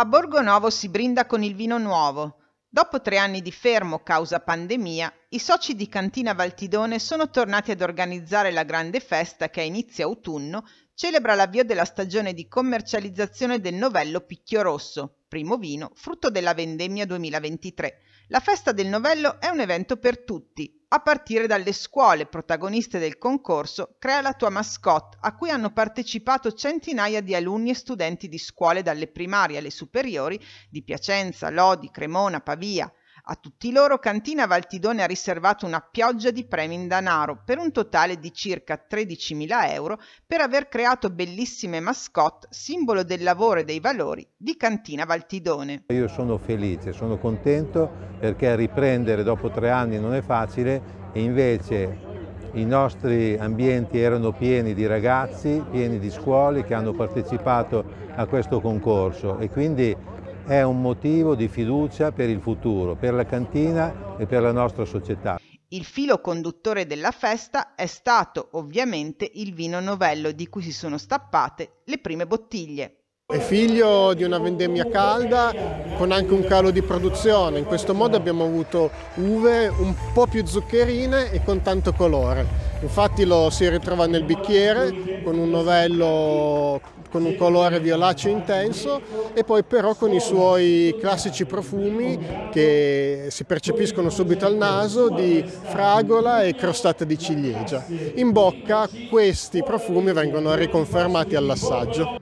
A Borgonovo si brinda con il vino nuovo. Dopo tre anni di fermo causa pandemia, i soci di Cantina Valtidone sono tornati ad organizzare la grande festa che a inizio autunno celebra l'avvio della stagione di commercializzazione del novello Picchio Rosso, primo vino, frutto della vendemmia 2023. La festa del novello è un evento per tutti, a partire dalle scuole protagoniste del concorso Crea la tua mascotte, a cui hanno partecipato centinaia di alunni e studenti di scuole dalle primarie alle superiori di Piacenza, Lodi, Cremona, Pavia, a tutti loro Cantina Valtidone ha riservato una pioggia di premi in danaro per un totale di circa 13.000 euro per aver creato bellissime mascotte, simbolo del lavoro e dei valori di Cantina Valtidone. Io sono felice, sono contento perché riprendere dopo tre anni non è facile e invece i nostri ambienti erano pieni di ragazzi, pieni di scuole che hanno partecipato a questo concorso e quindi è un motivo di fiducia per il futuro, per la cantina e per la nostra società. Il filo conduttore della festa è stato ovviamente il vino novello di cui si sono stappate le prime bottiglie. È figlio di una vendemmia calda con anche un calo di produzione, in questo modo abbiamo avuto uve un po' più zuccherine e con tanto colore. Infatti lo si ritrova nel bicchiere con un novello con un colore violaceo intenso e poi però con i suoi classici profumi che si percepiscono subito al naso di fragola e crostata di ciliegia. In bocca questi profumi vengono riconfermati all'assaggio.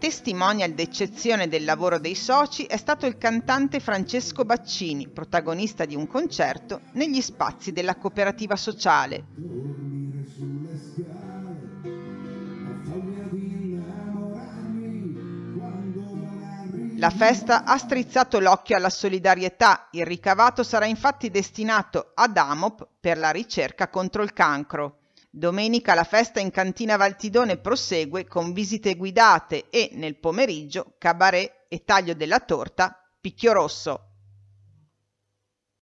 Testimonial d'eccezione del lavoro dei soci è stato il cantante Francesco Baccini, protagonista di un concerto negli spazi della cooperativa sociale sulle scale La festa ha strizzato l'occhio alla solidarietà, il ricavato sarà infatti destinato ad AMOP per la ricerca contro il cancro. Domenica la festa in cantina Valtidone prosegue con visite guidate e nel pomeriggio cabaret e taglio della torta Picchio Rosso.